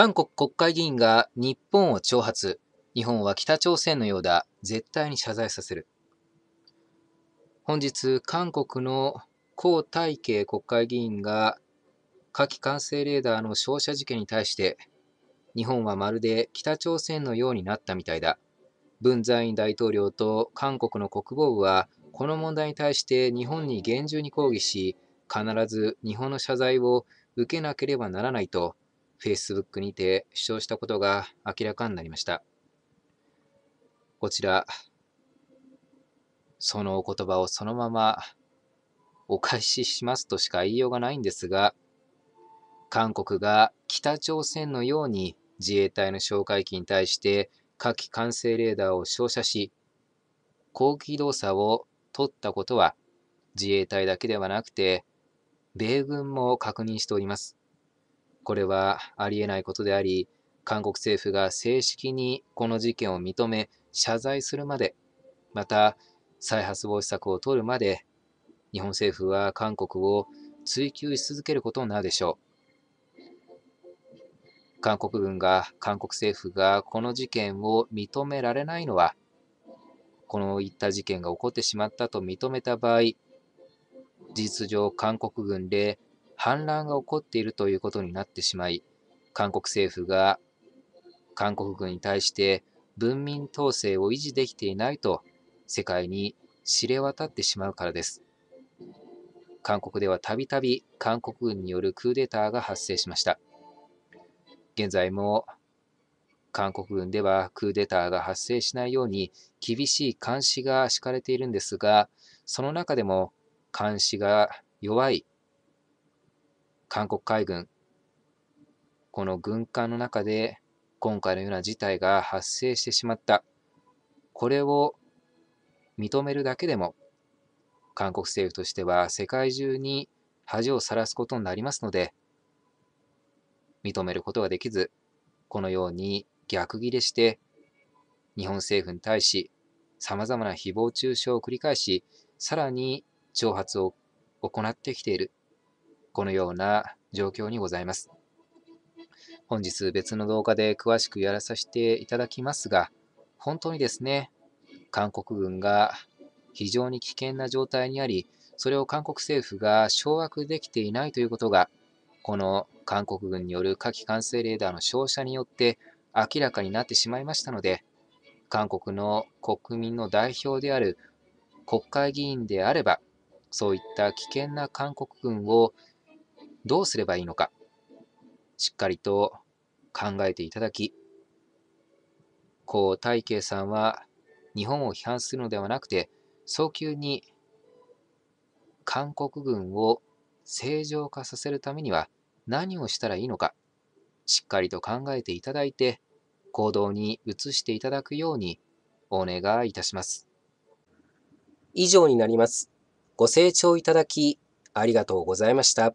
韓国国会議員が日本を挑発。日本は北朝鮮のようだ。絶対に謝罪させる。本日、韓国の江大慶国会議員が火器管制レーダーの照射事件に対して、日本はまるで北朝鮮のようになったみたいだ。文在寅大統領と韓国の国防部は、この問題に対して日本に厳重に抗議し、必ず日本の謝罪を受けなければならないと Facebook にて主張したことが明らかになりました。こちら、そのお言葉をそのままお返ししますとしか言いようがないんですが、韓国が北朝鮮のように自衛隊の哨戒機に対して火器管制レーダーを照射し、高機動作を取ったことは自衛隊だけではなくて、米軍も確認しております。これはありえないことであり、韓国政府が正式にこの事件を認め、謝罪するまで、また再発防止策を取るまで、日本政府は韓国を追及し続けることになるでしょう。韓国軍が、韓国政府がこの事件を認められないのは、このいった事件が起こってしまったと認めた場合、事実上韓国軍で反乱が起こっているということになってしまい、韓国政府が韓国軍に対して文民統制を維持できていないと世界に知れ渡ってしまうからです。韓国ではたびたび韓国軍によるクーデターが発生しました。現在も韓国軍ではクーデターが発生しないように厳しい監視が敷かれているんですが、その中でも監視が弱い韓国海軍、この軍艦の中で今回のような事態が発生してしまった。これを認めるだけでも、韓国政府としては世界中に恥をさらすことになりますので、認めることができず、このように逆ギレして、日本政府に対し、様々な誹謗中傷を繰り返し、さらに挑発を行ってきている。このような状況にございます。本日別の動画で詳しくやらさせていただきますが、本当にですね、韓国軍が非常に危険な状態にあり、それを韓国政府が掌握できていないということが、この韓国軍による火器管制レーダーの照射によって明らかになってしまいましたので、韓国の国民の代表である国会議員であれば、そういった危険な韓国軍をどうすればいいのか、しっかりと考えていただき、こう大慶さんは日本を批判するのではなくて、早急に韓国軍を正常化させるためには何をしたらいいのか、しっかりと考えていただいて、行動に移していただくようにお願いいたします。以上になります。ご清聴いただきありがとうございました。